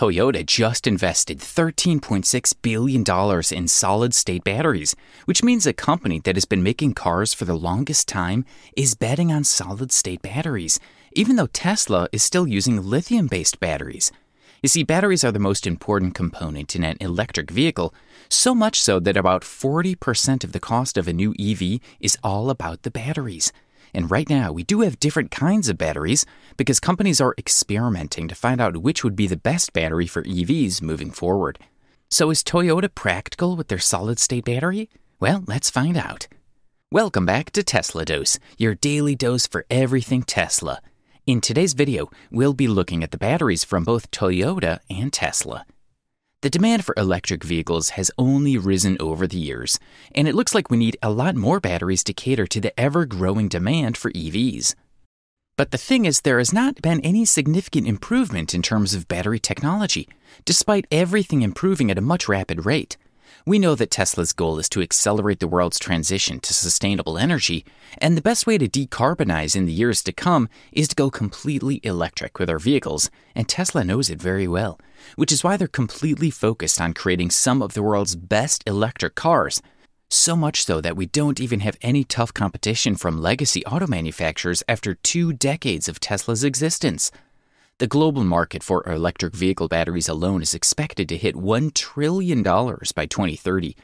Toyota just invested $13.6 billion in solid state batteries, which means a company that has been making cars for the longest time is betting on solid state batteries, even though Tesla is still using lithium based batteries. You see, batteries are the most important component in an electric vehicle, so much so that about 40% of the cost of a new EV is all about the batteries. And right now, we do have different kinds of batteries because companies are experimenting to find out which would be the best battery for EVs moving forward. So, is Toyota practical with their solid state battery? Well, let's find out. Welcome back to Tesla Dose, your daily dose for everything Tesla. In today's video, we'll be looking at the batteries from both Toyota and Tesla. The demand for electric vehicles has only risen over the years, and it looks like we need a lot more batteries to cater to the ever growing demand for EVs. But the thing is, there has not been any significant improvement in terms of battery technology, despite everything improving at a much rapid rate. We know that Tesla's goal is to accelerate the world's transition to sustainable energy, and the best way to decarbonize in the years to come is to go completely electric with our vehicles, and Tesla knows it very well, which is why they're completely focused on creating some of the world's best electric cars. So much so that we don't even have any tough competition from legacy auto manufacturers after two decades of Tesla's existence. The global market for electric vehicle batteries alone is expected to hit $1 trillion by 2030.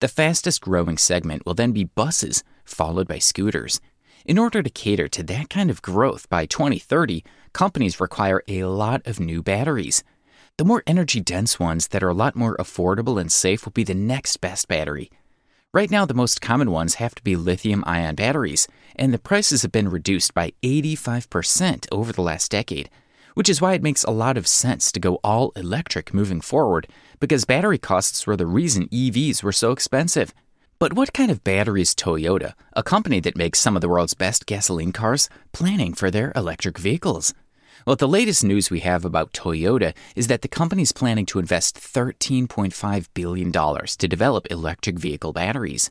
The fastest growing segment will then be buses, followed by scooters. In order to cater to that kind of growth by 2030, companies require a lot of new batteries. The more energy dense ones that are a lot more affordable and safe will be the next best battery. Right now, the most common ones have to be lithium ion batteries, and the prices have been reduced by 85% over the last decade which is why it makes a lot of sense to go all electric moving forward, because battery costs were the reason EVs were so expensive. But what kind of battery is Toyota, a company that makes some of the world's best gasoline cars, planning for their electric vehicles? Well, the latest news we have about Toyota is that the company is planning to invest $13.5 billion to develop electric vehicle batteries.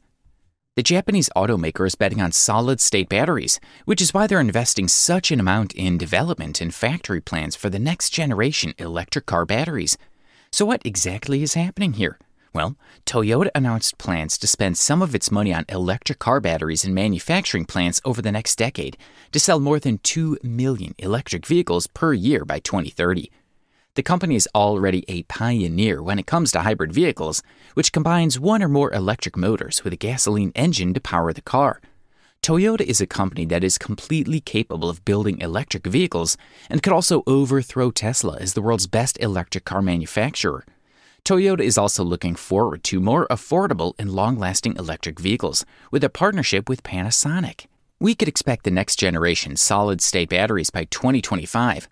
The Japanese automaker is betting on solid state batteries, which is why they're investing such an amount in development and factory plans for the next generation electric car batteries. So, what exactly is happening here? Well, Toyota announced plans to spend some of its money on electric car batteries and manufacturing plants over the next decade to sell more than 2 million electric vehicles per year by 2030 the company is already a pioneer when it comes to hybrid vehicles, which combines one or more electric motors with a gasoline engine to power the car. Toyota is a company that is completely capable of building electric vehicles and could also overthrow Tesla as the world's best electric car manufacturer. Toyota is also looking forward to more affordable and long lasting electric vehicles with a partnership with Panasonic. We could expect the next generation solid state batteries by 2025,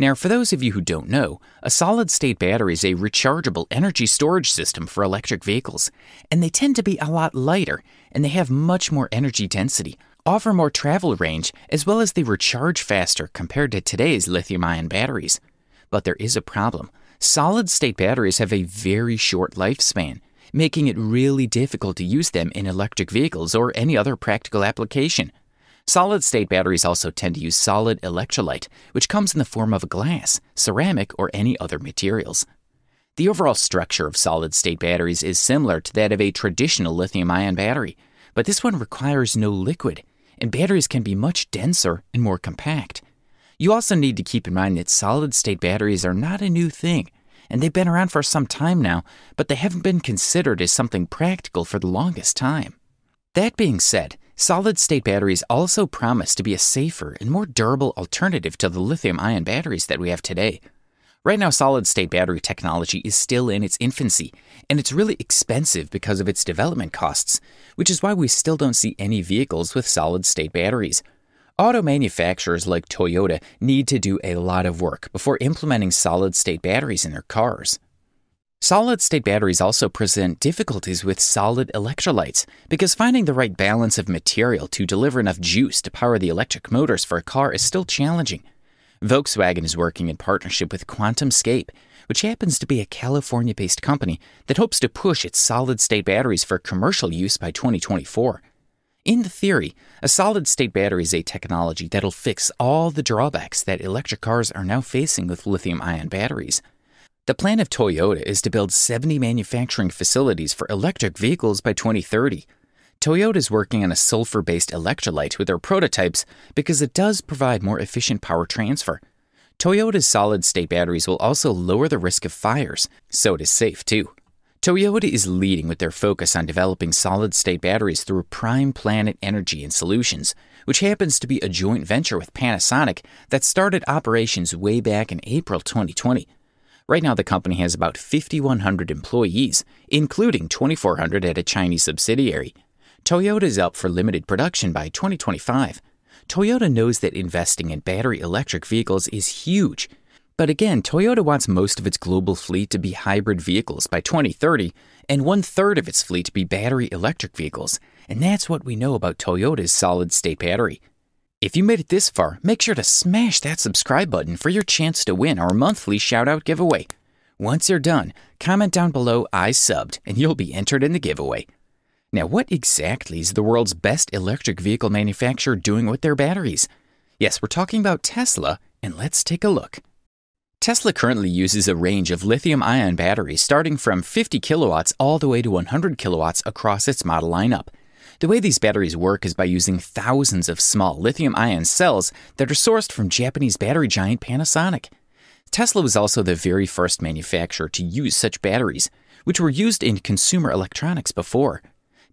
now, for those of you who don't know, a solid state battery is a rechargeable energy storage system for electric vehicles, and they tend to be a lot lighter and they have much more energy density, offer more travel range, as well as they recharge faster compared to today's lithium ion batteries. But there is a problem solid state batteries have a very short lifespan, making it really difficult to use them in electric vehicles or any other practical application. Solid state batteries also tend to use solid electrolyte, which comes in the form of glass, ceramic, or any other materials. The overall structure of solid state batteries is similar to that of a traditional lithium ion battery, but this one requires no liquid, and batteries can be much denser and more compact. You also need to keep in mind that solid state batteries are not a new thing, and they've been around for some time now, but they haven't been considered as something practical for the longest time. That being said, Solid state batteries also promise to be a safer and more durable alternative to the lithium ion batteries that we have today. Right now, solid state battery technology is still in its infancy, and it's really expensive because of its development costs, which is why we still don't see any vehicles with solid state batteries. Auto manufacturers like Toyota need to do a lot of work before implementing solid state batteries in their cars. Solid state batteries also present difficulties with solid electrolytes because finding the right balance of material to deliver enough juice to power the electric motors for a car is still challenging. Volkswagen is working in partnership with QuantumScape, which happens to be a California based company that hopes to push its solid state batteries for commercial use by 2024. In the theory, a solid state battery is a technology that'll fix all the drawbacks that electric cars are now facing with lithium ion batteries. The plan of Toyota is to build 70 manufacturing facilities for electric vehicles by 2030. Toyota is working on a sulfur based electrolyte with their prototypes because it does provide more efficient power transfer. Toyota's solid state batteries will also lower the risk of fires, so it is safe too. Toyota is leading with their focus on developing solid state batteries through Prime Planet Energy and Solutions, which happens to be a joint venture with Panasonic that started operations way back in April 2020. Right now, the company has about 5,100 employees, including 2,400 at a Chinese subsidiary. Toyota is up for limited production by 2025. Toyota knows that investing in battery electric vehicles is huge. But again, Toyota wants most of its global fleet to be hybrid vehicles by 2030 and one third of its fleet to be battery electric vehicles. And that's what we know about Toyota's solid state battery. If you made it this far, make sure to smash that subscribe button for your chance to win our monthly shoutout giveaway. Once you're done, comment down below I subbed and you'll be entered in the giveaway. Now, what exactly is the world's best electric vehicle manufacturer doing with their batteries? Yes, we're talking about Tesla, and let's take a look. Tesla currently uses a range of lithium ion batteries starting from 50 kilowatts all the way to 100 kilowatts across its model lineup. The way these batteries work is by using thousands of small lithium ion cells that are sourced from Japanese battery giant Panasonic. Tesla was also the very first manufacturer to use such batteries, which were used in consumer electronics before.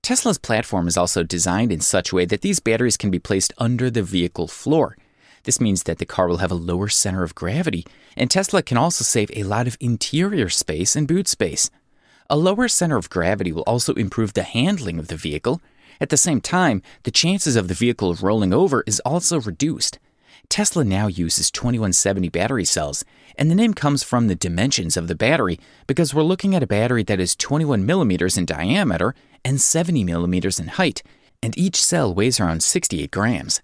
Tesla's platform is also designed in such a way that these batteries can be placed under the vehicle floor. This means that the car will have a lower center of gravity, and Tesla can also save a lot of interior space and boot space. A lower center of gravity will also improve the handling of the vehicle, at the same time, the chances of the vehicle rolling over is also reduced. Tesla now uses 2170 battery cells, and the name comes from the dimensions of the battery because we're looking at a battery that is 21 millimeters in diameter and 70 millimeters in height, and each cell weighs around 68 grams.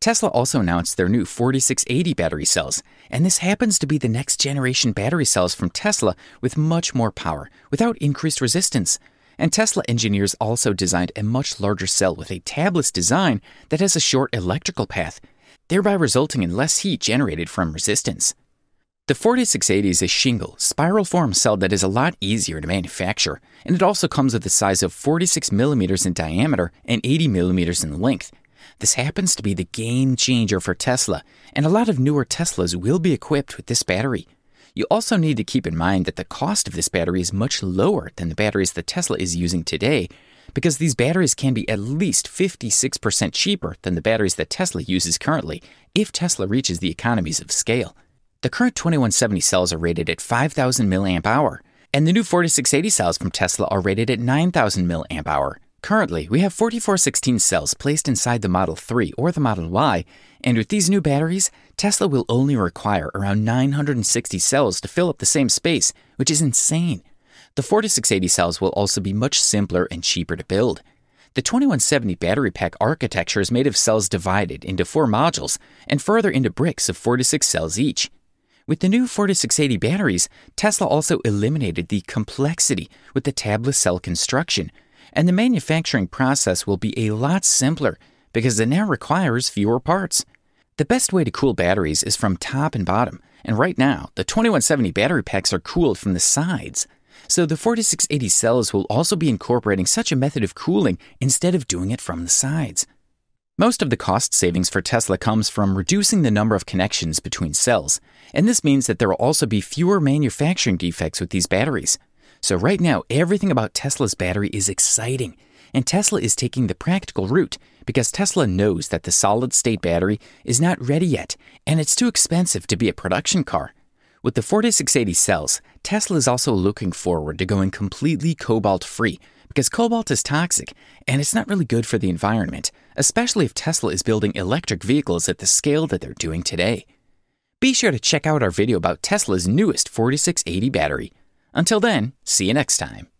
Tesla also announced their new 4680 battery cells, and this happens to be the next generation battery cells from Tesla with much more power without increased resistance, and Tesla engineers also designed a much larger cell with a tabless design that has a short electrical path, thereby resulting in less heat generated from resistance. The 4680 is a shingle, spiral form cell that is a lot easier to manufacture, and it also comes with a size of 46 millimeters in diameter and 80 millimeters in length. This happens to be the game changer for Tesla, and a lot of newer Teslas will be equipped with this battery. You also need to keep in mind that the cost of this battery is much lower than the batteries that Tesla is using today, because these batteries can be at least 56% cheaper than the batteries that Tesla uses currently if Tesla reaches the economies of scale. The current 2170 cells are rated at 5000 mAh, and the new 4680 cells from Tesla are rated at 9000 mAh, Currently, we have 4416 cells placed inside the Model 3 or the Model Y, and with these new batteries, Tesla will only require around 960 cells to fill up the same space, which is insane. The 4680 cells will also be much simpler and cheaper to build. The 2170 battery pack architecture is made of cells divided into four modules and further into bricks of 4 6 cells each. With the new 4680 batteries, Tesla also eliminated the complexity with the tabless cell construction, and the manufacturing process will be a lot simpler because it now requires fewer parts. The best way to cool batteries is from top and bottom, and right now, the 2170 battery packs are cooled from the sides. So the 4680 cells will also be incorporating such a method of cooling instead of doing it from the sides. Most of the cost savings for Tesla comes from reducing the number of connections between cells, and this means that there will also be fewer manufacturing defects with these batteries. So, right now, everything about Tesla's battery is exciting. And Tesla is taking the practical route because Tesla knows that the solid state battery is not ready yet and it's too expensive to be a production car. With the 4680 cells, Tesla is also looking forward to going completely cobalt free because cobalt is toxic and it's not really good for the environment, especially if Tesla is building electric vehicles at the scale that they're doing today. Be sure to check out our video about Tesla's newest 4680 battery. Until then, see you next time.